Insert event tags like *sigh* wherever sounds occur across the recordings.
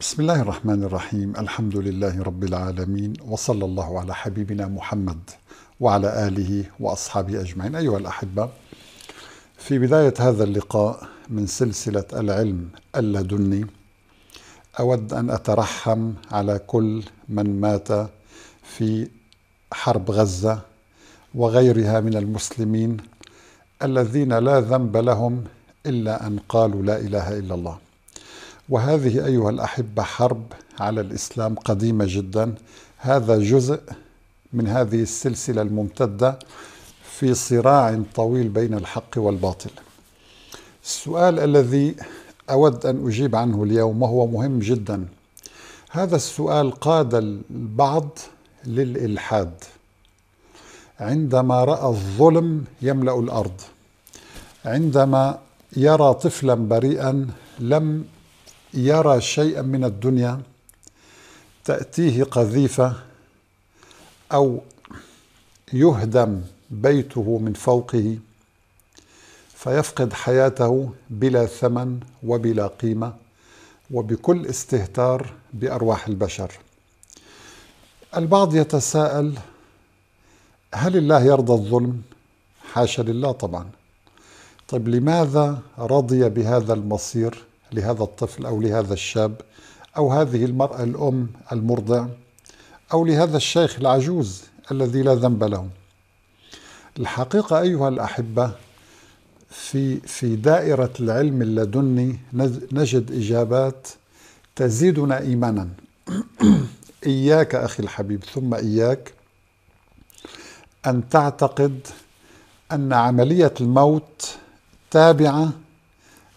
بسم الله الرحمن الرحيم الحمد لله رب العالمين وصلى الله على حبيبنا محمد وعلى آله وأصحابه أجمعين أيها الأحبة في بداية هذا اللقاء من سلسلة العلم اللدني أود أن أترحم على كل من مات في حرب غزة وغيرها من المسلمين الذين لا ذنب لهم إلا أن قالوا لا إله إلا الله وهذه أيها الأحبة حرب على الإسلام قديمة جدا هذا جزء من هذه السلسلة الممتدة في صراع طويل بين الحق والباطل السؤال الذي أود أن أجيب عنه اليوم وهو مهم جدا هذا السؤال قاد البعض للإلحاد عندما رأى الظلم يملأ الأرض عندما يرى طفلا بريئا لم يرى شيئا من الدنيا تأتيه قذيفة أو يهدم بيته من فوقه فيفقد حياته بلا ثمن وبلا قيمة وبكل استهتار بأرواح البشر البعض يتساءل هل الله يرضى الظلم؟ حاشا لله طبعا طيب لماذا رضي بهذا المصير لهذا الطفل أو لهذا الشاب أو هذه المرأة الأم المرضع أو لهذا الشيخ العجوز الذي لا ذنب له الحقيقة أيها الأحبة في في دائرة العلم اللدني نجد إجابات تزيدنا إيمانا *clears throat* إياك أخي الحبيب ثم إياك أن تعتقد أن عملية الموت تابعة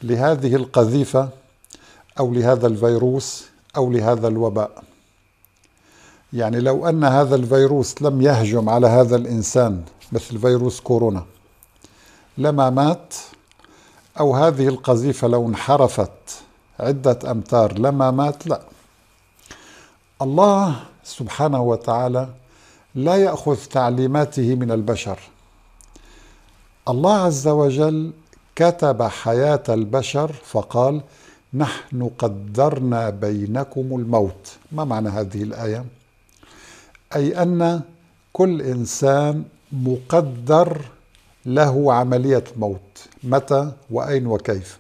لهذه القذيفة أو لهذا الفيروس أو لهذا الوباء يعني لو أن هذا الفيروس لم يهجم على هذا الإنسان مثل فيروس كورونا لما مات أو هذه القذيفة لو انحرفت عدة أمتار لما مات لا الله سبحانه وتعالى لا يأخذ تعليماته من البشر الله عز وجل كتب حياة البشر فقال نحن قدرنا بينكم الموت ما معنى هذه الآية؟ أي أن كل إنسان مقدر له عملية موت متى وأين وكيف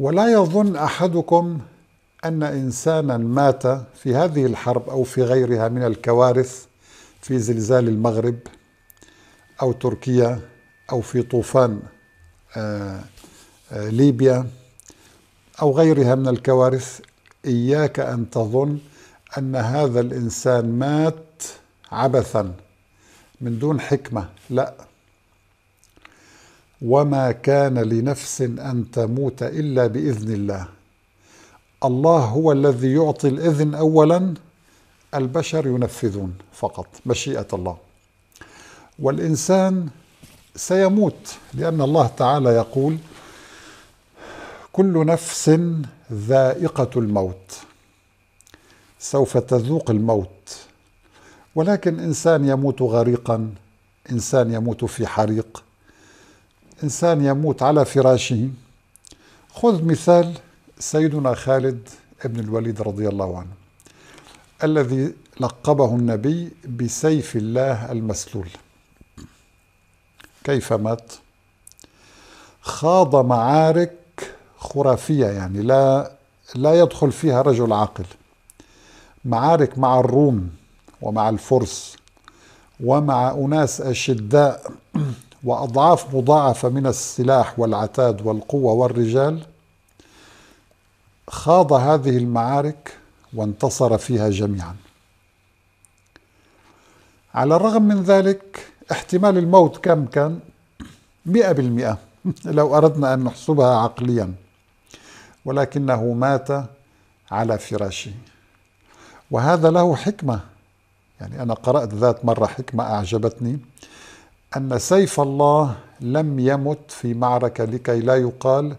ولا يظن أحدكم أن إنسانا مات في هذه الحرب أو في غيرها من الكوارث في زلزال المغرب أو تركيا أو في طوفان آه، آه، ليبيا أو غيرها من الكوارث إياك أن تظن أن هذا الإنسان مات عبثا من دون حكمة لا وما كان لنفس أن تموت إلا بإذن الله الله هو الذي يعطي الإذن أولا البشر ينفذون فقط مشيئة الله والإنسان سيموت لأن الله تعالى يقول كل نفس ذائقة الموت سوف تذوق الموت ولكن إنسان يموت غريقا إنسان يموت في حريق إنسان يموت على فراشه خذ مثال سيدنا خالد ابن الوليد رضي الله عنه الذي لقبه النبي بسيف الله المسلول كيف مات خاض معارك خرافية يعني لا لا يدخل فيها رجل عاقل معارك مع الروم ومع الفرس ومع أناس أشداء وأضعاف مضاعفة من السلاح والعتاد والقوة والرجال خاض هذه المعارك وانتصر فيها جميعا على الرغم من ذلك احتمال الموت كم كان؟ 100% *laughs* لو أردنا أن نحسبها عقليا ولكنه مات على فراشه وهذا له حكمة يعني أنا قرأت ذات مرة حكمة أعجبتني أن سيف الله لم يمت في معركة لكي لا يقال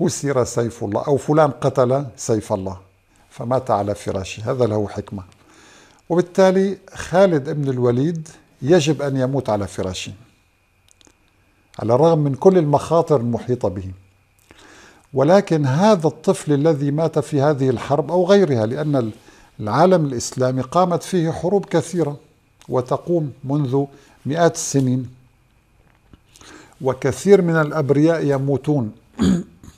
كسر سيف الله أو فلان قتل سيف الله فمات على فراشه هذا له حكمة وبالتالي خالد بن الوليد يجب أن يموت على فراشه على الرغم من كل المخاطر المحيطة به ولكن هذا الطفل الذي مات في هذه الحرب أو غيرها لأن العالم الإسلامي قامت فيه حروب كثيرة وتقوم منذ مئات السنين وكثير من الأبرياء يموتون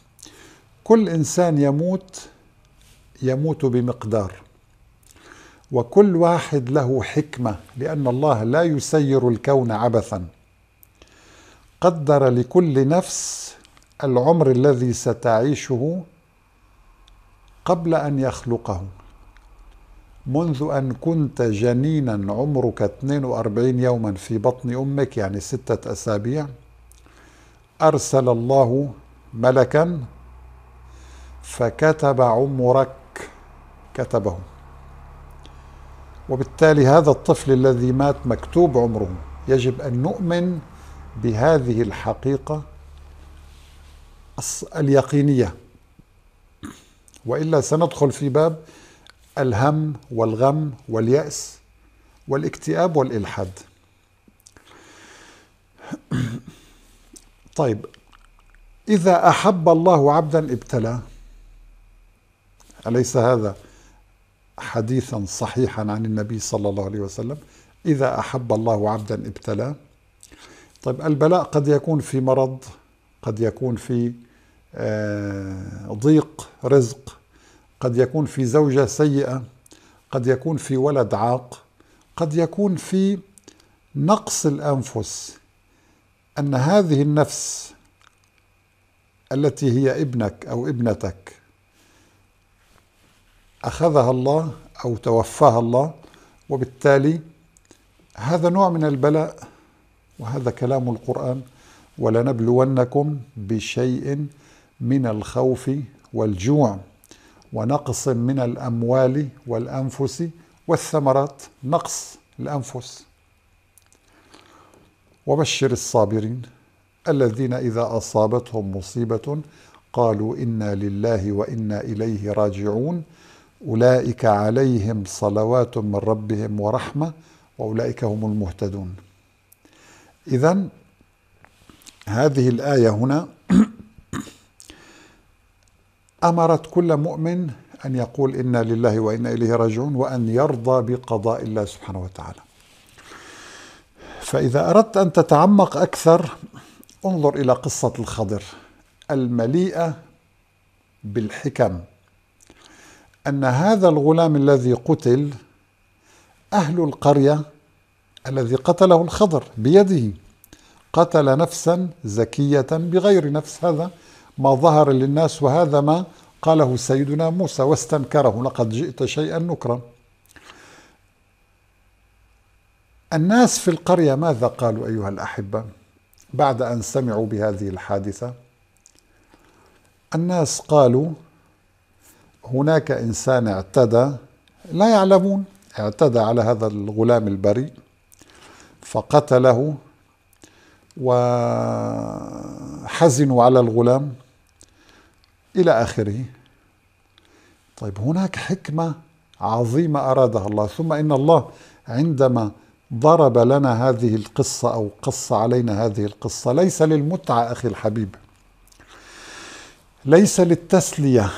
*clears throat* كل إنسان يموت يموت بمقدار وكل واحد له حكمة لأن الله لا يسير الكون عبثا قدر لكل نفس العمر الذي ستعيشه قبل أن يخلقه منذ أن كنت جنينا عمرك 42 يوما في بطن أمك يعني ستة أسابيع أرسل الله ملكا فكتب عمرك كتبه وبالتالي هذا الطفل الذي مات مكتوب عمره يجب أن نؤمن بهذه الحقيقة اليقينية وإلا سندخل في باب الهم والغم واليأس والاكتئاب والإلحاد طيب إذا أحب الله عبدا ابتلاه أليس هذا حديثا صحيحا عن النبي صلى الله عليه وسلم إذا أحب الله عبدا ابتلاه طيب البلاء قد يكون في مرض قد يكون في آه، ضيق رزق قد يكون في زوجة سيئة قد يكون في ولد عاق قد يكون في نقص الأنفس أن هذه النفس التي هي ابنك أو ابنتك أخذها الله أو توفاها الله وبالتالي هذا نوع من البلاء وهذا كلام القرآن ولنبلونكم بشيء من الخوف والجوع ونقص من الأموال والأنفس والثمرات نقص الأنفس وبشر الصابرين الذين إذا أصابتهم مصيبة قالوا إنا لله وإنا إليه راجعون أولئك عليهم صلوات من ربهم ورحمة وأولئك هم المهتدون إذا هذه الآية هنا *clears throat* أمرت كل مؤمن أن يقول إنا لله وإنا إليه راجعون وأن يرضى بقضاء الله سبحانه وتعالى فإذا أردت أن تتعمق أكثر انظر إلى قصة الخضر المليئة بالحكم أن هذا الغلام الذي قتل أهل القرية الذي قتله الخضر بيده قتل نفسا زكية بغير نفس هذا ما ظهر للناس وهذا ما قاله سيدنا موسى واستنكره لقد جئت شيئا نكرا الناس في القرية ماذا قالوا أيها الأحبة بعد أن سمعوا بهذه الحادثة الناس قالوا هناك إنسان اعتدى لا يعلمون اعتدى على هذا الغلام البريء فقتله وحزنوا على الغلام إلى آخره طيب هناك حكمة عظيمة أرادها الله ثم إن الله عندما ضرب لنا هذه القصة أو قص علينا هذه القصة ليس للمتعة أخي الحبيب ليس للتسلية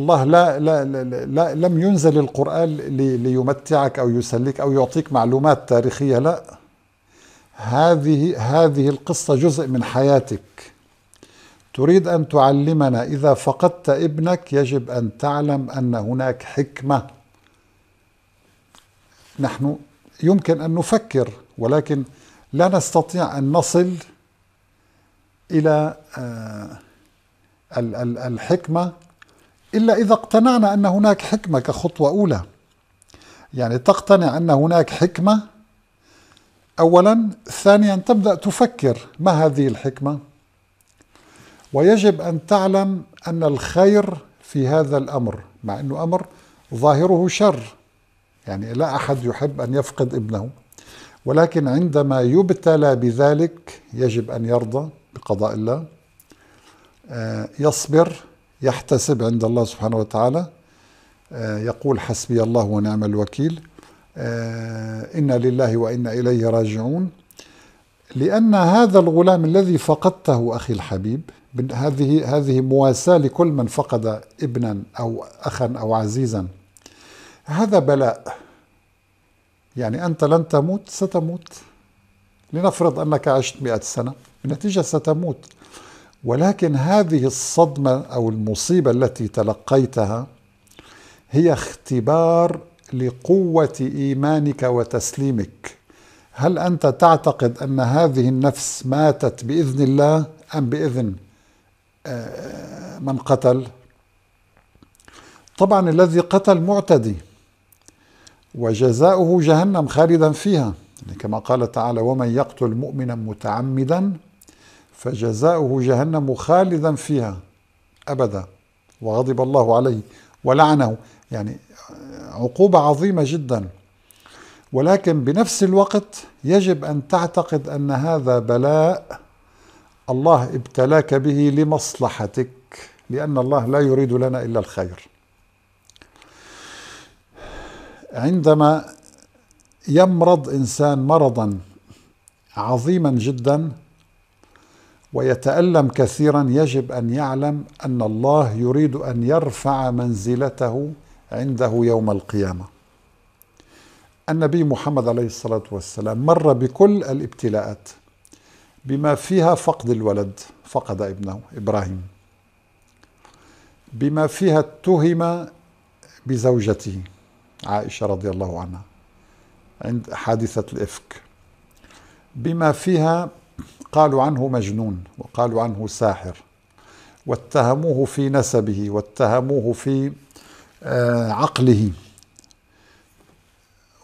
الله لا, لا, لا, لا لم ينزل القرآن ليمتعك أو يسليك أو يعطيك معلومات تاريخية لا هذه هذه القصة جزء من حياتك تريد أن تعلمنا إذا فقدت ابنك يجب أن تعلم أن هناك حكمة نحن يمكن أن نفكر ولكن لا نستطيع أن نصل إلى آه، الحكمة إلا إذا اقتنعنا أن هناك حكمة كخطوة أولى يعني تقتنع أن هناك حكمة أولا ثانيا تبدأ تفكر ما هذه الحكمة ويجب أن تعلم أن الخير في هذا الأمر مع أنه أمر ظاهره شر يعني لا أحد يحب أن يفقد ابنه ولكن عندما يبتلى بذلك يجب أن يرضى بقضاء الله آه، يصبر يحتسب عند الله سبحانه وتعالى آه، يقول حسبي الله ونعم الوكيل آه، إنا لله وإنا إليه راجعون لأن هذا الغلام الذي فقدته أخي الحبيب هذه هذه مواساة لكل من فقد ابنا أو أخا أو عزيزا هذا بلاء يعني أنت لن تموت ستموت لنفرض أنك عشت مئة سنة بالنتيجة ستموت ولكن هذه الصدمة أو المصيبة التي تلقيتها هي اختبار لقوة إيمانك وتسليمك هل أنت تعتقد أن هذه النفس ماتت بإذن الله أم بإذن آه، من قتل طبعا الذي قتل معتدي وجزاؤه جهنم خالدا فيها يعني كما قال تعالى ومن يقتل مؤمنا متعمدا فجزاؤه جهنم خالدا فيها أبدا وغضب الله عليه ولعنه يعني عقوبة عظيمة جدا ولكن بنفس الوقت يجب أن تعتقد أن هذا بلاء الله ابتلاك به لمصلحتك لأن الله لا يريد لنا إلا الخير عندما يمرض إنسان مرضا عظيما جدا ويتألم كثيرا يجب أن يعلم أن الله يريد أن يرفع منزلته عنده يوم القيامة النبي محمد عليه الصلاة والسلام مر بكل الابتلاءات بما فيها فقد الولد فقد ابنه إبراهيم بما فيها اتهم بزوجته عائشة رضي الله عنها عند حادثة الإفك بما فيها قالوا عنه مجنون وقالوا عنه ساحر واتهموه في نسبه واتهموه في آه، عقله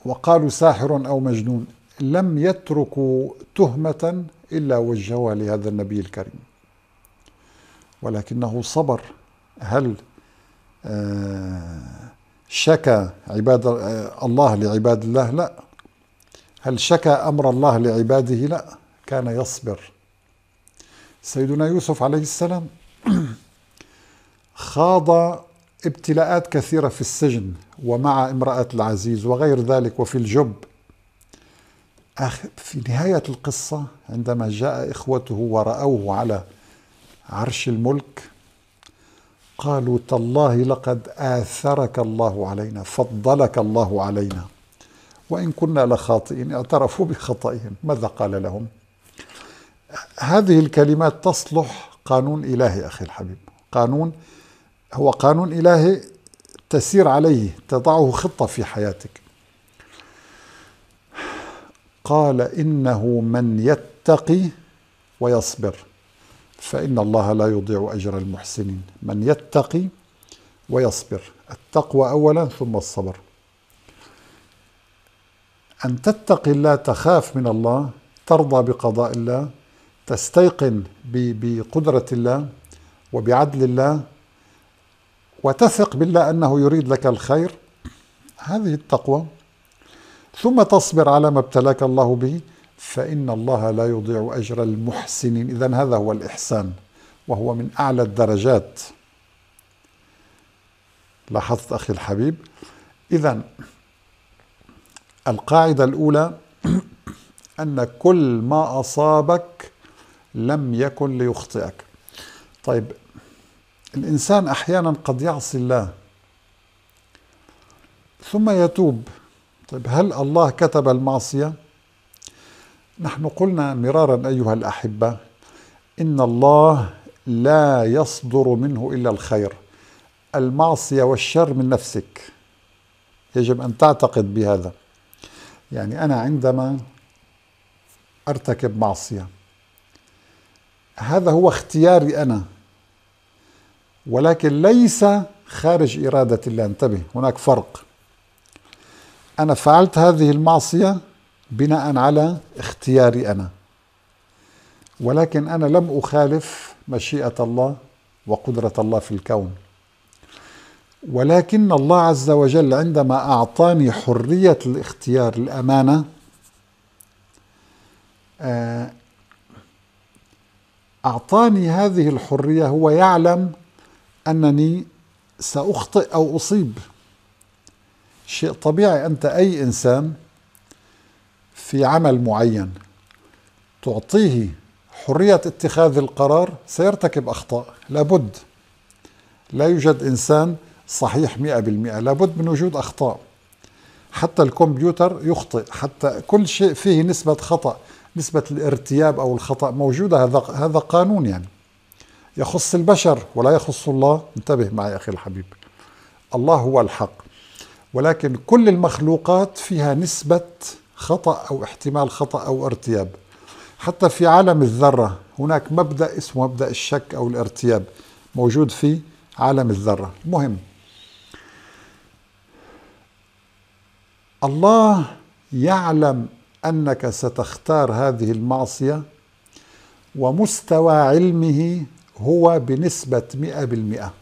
وقالوا ساحر او مجنون لم يتركوا تهمه الا وجهوها لهذا النبي الكريم ولكنه صبر هل آه، شكى عباد آه، الله لعباد الله لا هل شكى امر الله لعباده لا كان يصبر سيدنا يوسف عليه السلام *clears throat* خاض ابتلاءات كثيرة في السجن ومع امرأة العزيز وغير ذلك وفي الجب في نهاية القصة عندما جاء إخوته ورأوه على عرش الملك قالوا تالله لقد آثرك الله علينا فضلك الله علينا وإن كنا لخاطئين اعترفوا بخطئهم ماذا قال لهم هذه الكلمات تصلح قانون إلهي أخي الحبيب قانون هو قانون إلهي تسير عليه تضعه خطة في حياتك قال إنه من يتقي ويصبر فإن الله لا يضيع أجر المحسنين من يتقي ويصبر التقوى أولا ثم الصبر أن تتقي الله تخاف من الله ترضى بقضاء الله تستيقن بقدرة الله وبعدل الله وتثق بالله أنه يريد لك الخير هذه التقوى ثم تصبر على ما ابتلاك الله به فإن الله لا يضيع أجر المحسنين إذا هذا هو الإحسان وهو من أعلى الدرجات لاحظت أخي الحبيب إذا القاعدة الأولى *clears throat* أن كل ما أصابك لم يكن ليخطئك طيب الإنسان أحيانا قد يعصي الله ثم يتوب طيب هل الله كتب المعصية؟ نحن قلنا مرارا أيها الأحبة إن الله لا يصدر منه إلا الخير المعصية والشر من نفسك يجب أن تعتقد بهذا يعني أنا عندما أرتكب معصية هذا هو اختياري أنا ولكن ليس خارج إرادة الله انتبه هناك فرق أنا فعلت هذه المعصية بناء على اختياري أنا ولكن أنا لم أخالف مشيئة الله وقدرة الله في الكون ولكن الله عز وجل عندما أعطاني حرية الاختيار الأمانة آه، أعطاني هذه الحرية هو يعلم أنني سأخطئ أو أصيب شيء طبيعي أنت أي إنسان في عمل معين تعطيه حرية اتخاذ القرار سيرتكب أخطاء لابد لا يوجد إنسان صحيح 100% لابد من وجود أخطاء حتى الكمبيوتر يخطئ حتى كل شيء فيه نسبة خطأ نسبة الارتياب أو الخطأ موجودة هذا هذا قانون يعني يخص البشر ولا يخص الله انتبه معي أخي الحبيب الله هو الحق ولكن كل المخلوقات فيها نسبة خطأ أو احتمال خطأ أو ارتياب حتى في عالم الذرة هناك مبدأ اسمه مبدأ الشك أو الارتياب موجود في عالم الذرة المهم الله يعلم أنك ستختار هذه المعصية ومستوى علمه هو بنسبة مئة بالمئة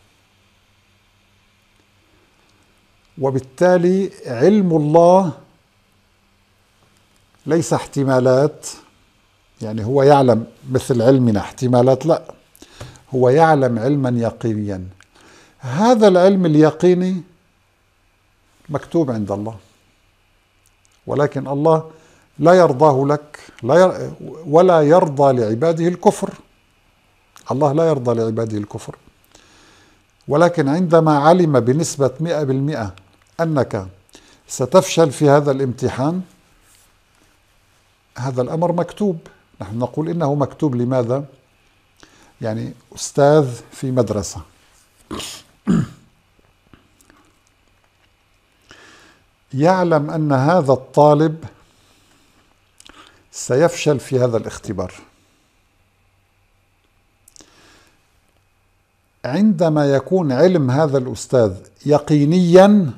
وبالتالي علم الله ليس احتمالات يعني هو يعلم مثل علمنا احتمالات لا هو يعلم علما يقينيا هذا العلم اليقيني مكتوب عند الله ولكن الله لا يرضاه لك لا ير... ولا يرضى لعباده الكفر الله لا يرضى لعباده الكفر ولكن عندما علم بنسبة 100% أنك ستفشل في هذا الامتحان هذا الأمر مكتوب نحن نقول إنه مكتوب لماذا؟ يعني أستاذ في مدرسة *clears throat* يعلم أن هذا الطالب سيفشل في هذا الاختبار عندما يكون علم هذا الأستاذ يقينيا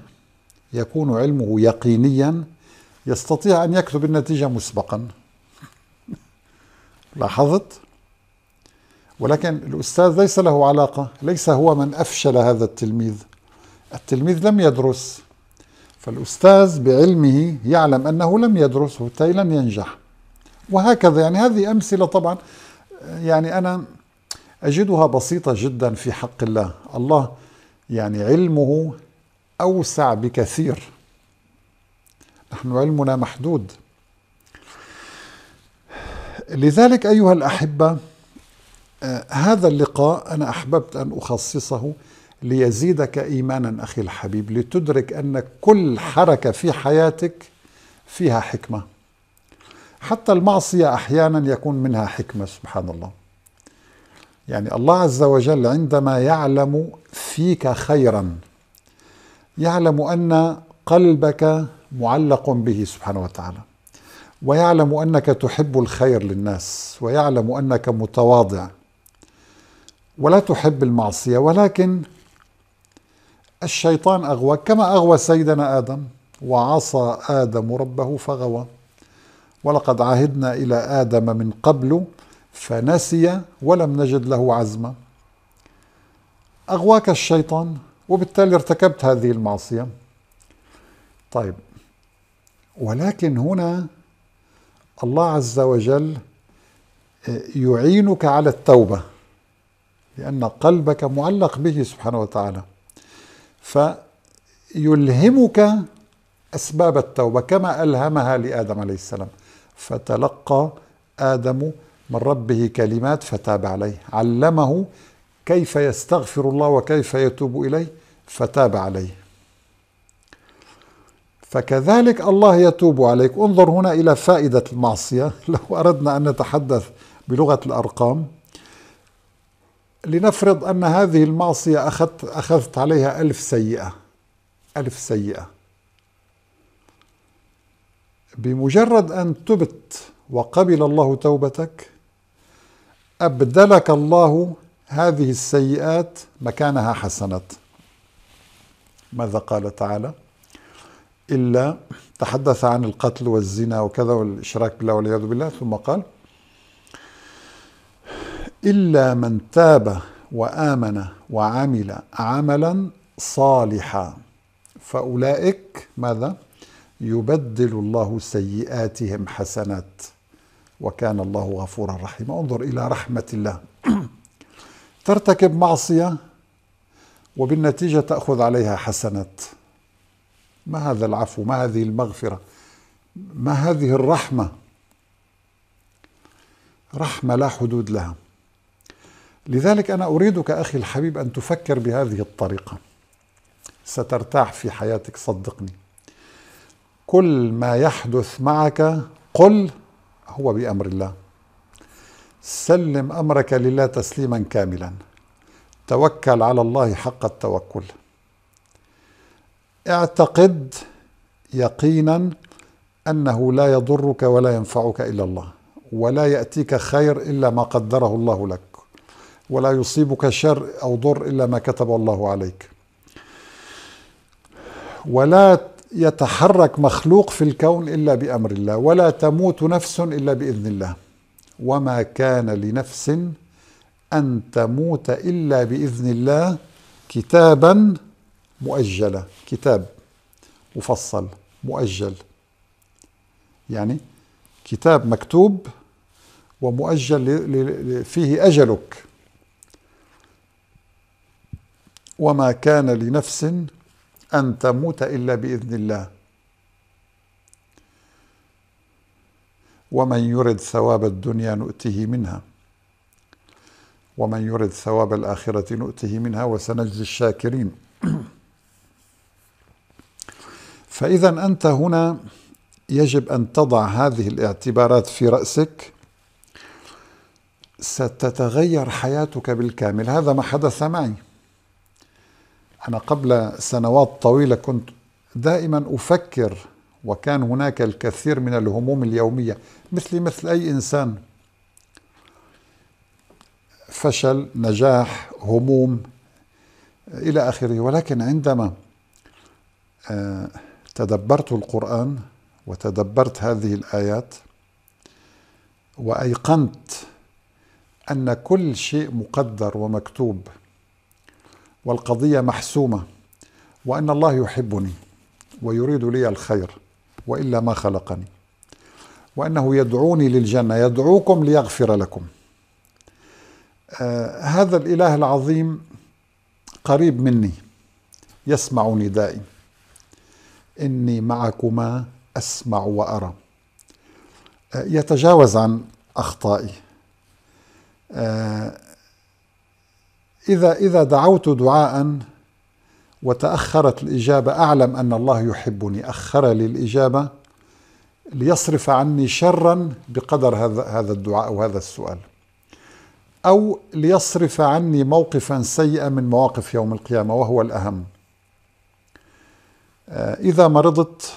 يكون علمه يقينيا يستطيع أن يكتب النتيجة مسبقا *laughs* لاحظت؟ ولكن الأستاذ ليس له علاقة ليس هو من أفشل هذا التلميذ التلميذ لم يدرس فالأستاذ بعلمه يعلم أنه لم يدرس وبالتالي لن ينجح وهكذا يعني هذه أمثلة طبعا يعني أنا أجدها بسيطة جدا في حق الله الله يعني علمه أوسع بكثير نحن علمنا محدود لذلك أيها الأحبة آه، هذا اللقاء أنا أحببت أن أخصصه ليزيدك إيمانا أخي الحبيب لتدرك أن كل حركة في حياتك فيها حكمة حتى المعصية أحيانا يكون منها حكمة سبحان الله يعني الله عز وجل عندما يعلم فيك خيرا يعلم أن قلبك معلق به سبحانه وتعالى ويعلم أنك تحب الخير للناس ويعلم أنك متواضع ولا تحب المعصية ولكن الشيطان أغوى كما أغوى سيدنا آدم وعصى آدم ربه فغوى ولقد عهدنا إلى آدم من قبل فنسي ولم نجد له عزما أغواك الشيطان وبالتالي ارتكبت هذه المعصية طيب ولكن هنا الله عز وجل آه، يعينك على التوبة لأن قلبك معلق به سبحانه وتعالى فيلهمك أسباب التوبة كما ألهمها لآدم عليه السلام فتلقى آدم من ربه كلمات فتاب عليه علمه كيف يستغفر الله وكيف يتوب إليه فتاب عليه فكذلك الله يتوب عليك انظر هنا إلى فائدة المعصية *laughs* لو أردنا أن نتحدث بلغة الأرقام لنفرض أن هذه المعصية أخذت, أخذت عليها ألف سيئة ألف سيئة بمجرد أن تبت وقبل الله توبتك أبدلك الله هذه السيئات مكانها حسنات ماذا قال تعالى إلا تحدث عن القتل والزنا وكذا والإشراك بالله والعياذ بالله ثم قال إلا من تاب وآمن وعمل عملا صالحا فأولئك ماذا يبدل الله سيئاتهم حسنات وكان الله غفورا رحيما انظر إلى رحمة الله *clears throat* ترتكب معصية وبالنتيجة تأخذ عليها حسنات ما هذا العفو ما هذه المغفرة ما هذه الرحمة رحمة لا حدود لها لذلك أنا أريدك أخي الحبيب أن تفكر بهذه الطريقة سترتاح في حياتك صدقني كل ما يحدث معك قل هو بأمر الله سلم أمرك لله تسليما كاملا توكل على الله حق التوكل اعتقد يقينا أنه لا يضرك ولا ينفعك إلا الله ولا يأتيك خير إلا ما قدره الله لك ولا يصيبك شر أو ضر إلا ما كتب الله عليك ولا يتحرك مخلوق في الكون الا بامر الله ولا تموت نفس الا باذن الله وما كان لنفس ان تموت الا باذن الله كتابا مؤجلا كتاب مفصل مؤجل يعني كتاب مكتوب ومؤجل فيه اجلك وما كان لنفس أن تموت إلا بإذن الله ومن يرد ثواب الدنيا نؤته منها ومن يرد ثواب الآخرة نؤته منها وسنجزي الشاكرين *clears throat* فإذا أنت هنا يجب أن تضع هذه الاعتبارات في رأسك ستتغير حياتك بالكامل هذا ما حدث معي أنا قبل سنوات طويلة كنت دائما أفكر وكان هناك الكثير من الهموم اليومية مثلي مثل أي إنسان فشل نجاح هموم إلى آخره ولكن عندما آه، تدبرت القرآن وتدبرت هذه الآيات وأيقنت أن كل شيء مقدر ومكتوب والقضية محسومة وأن الله يحبني ويريد لي الخير وإلا ما خلقني وأنه يدعوني للجنة يدعوكم ليغفر لكم آه هذا الإله العظيم قريب مني يسمع ندائي إني معكما أسمع وأرى آه يتجاوز عن أخطائي آه إذا إذا دعوت دعاء وتأخرت الإجابة أعلم أن الله يحبني أخر لي الإجابة ليصرف عني شرا بقدر هذا هذا الدعاء وهذا السؤال أو ليصرف عني موقفا سيئا من مواقف يوم القيامة وهو الأهم آه، إذا مرضت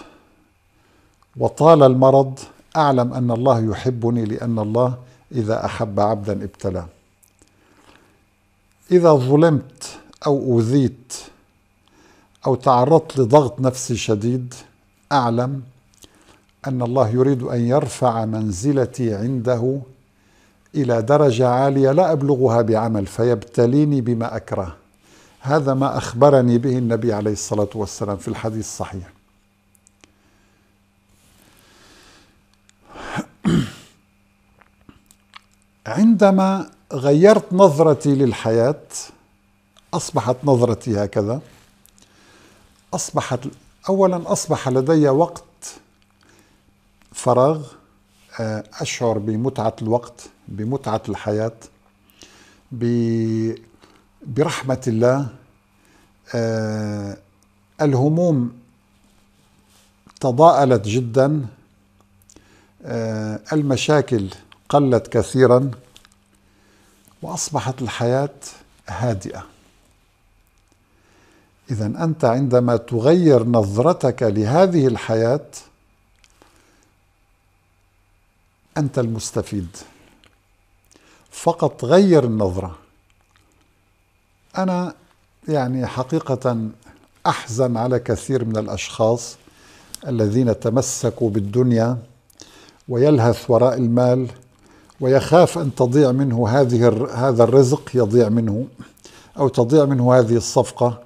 وطال المرض أعلم أن الله يحبني لأن الله إذا أحب عبدا ابتلاه إذا ظلمت أو أوذيت أو تعرضت لضغط نفسي شديد أعلم أن الله يريد أن يرفع منزلتي عنده إلى درجة عالية لا أبلغها بعمل فيبتليني بما أكره هذا ما أخبرني به النبي عليه الصلاة والسلام في الحديث الصحيح *clears throat* عندما غيرت نظرتي للحياة أصبحت نظرتي هكذا أصبحت أولا أصبح لدي وقت فراغ آه، أشعر بمتعة الوقت بمتعة الحياة برحمة الله آه، الهموم تضاءلت جدا آه، المشاكل قلت كثيرا وأصبحت الحياة هادئة إذا أنت عندما تغير نظرتك لهذه الحياة أنت المستفيد فقط غير النظرة أنا يعني حقيقة أحزن على كثير من الأشخاص الذين تمسكوا بالدنيا ويلهث وراء المال ويخاف أن تضيع منه هذه هذا الرزق يضيع منه أو تضيع منه هذه الصفقة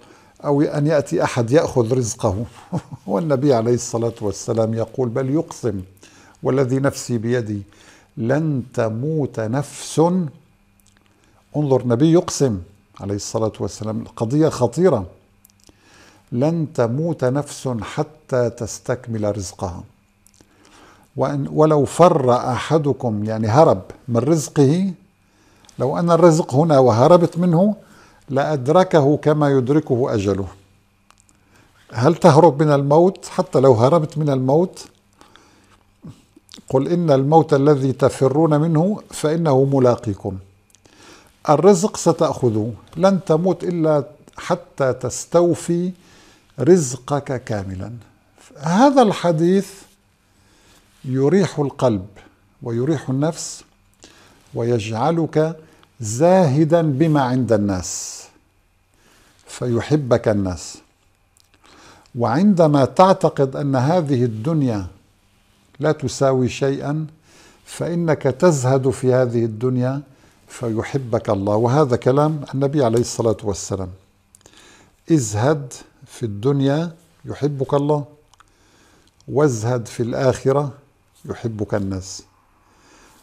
أو أن يأتي أحد يأخذ رزقه *laughs* والنبي عليه الصلاة والسلام يقول بل يقسم والذي نفسي بيدي لن تموت نفس انظر نبي يقسم عليه الصلاة والسلام قضية خطيرة لن تموت نفس حتى تستكمل رزقها وأن ولو فر أحدكم يعني هرب من رزقه لو أن الرزق هنا وهربت منه لأدركه كما يدركه أجله هل تهرب من الموت حتى لو هربت من الموت قل إن الموت الذي تفرون منه فإنه ملاقيكم الرزق ستأخذه لن تموت إلا حتى تستوفي رزقك كاملا هذا الحديث يريح القلب ويريح النفس ويجعلك زاهدا بما عند الناس فيحبك الناس وعندما تعتقد ان هذه الدنيا لا تساوي شيئا فانك تزهد في هذه الدنيا فيحبك الله وهذا كلام النبي عليه الصلاه والسلام ازهد في الدنيا يحبك الله وازهد في الاخره يحبك الناس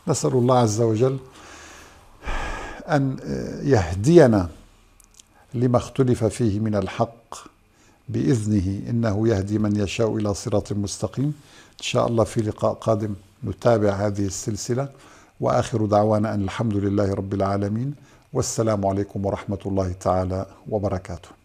نسأل الله عز وجل أن يهدينا لما اختلف فيه من الحق بإذنه إنه يهدي من يشاء إلى صراط مستقيم إن شاء الله في لقاء قادم نتابع هذه السلسلة وآخر دعوانا أن الحمد لله رب العالمين والسلام عليكم ورحمة الله تعالى وبركاته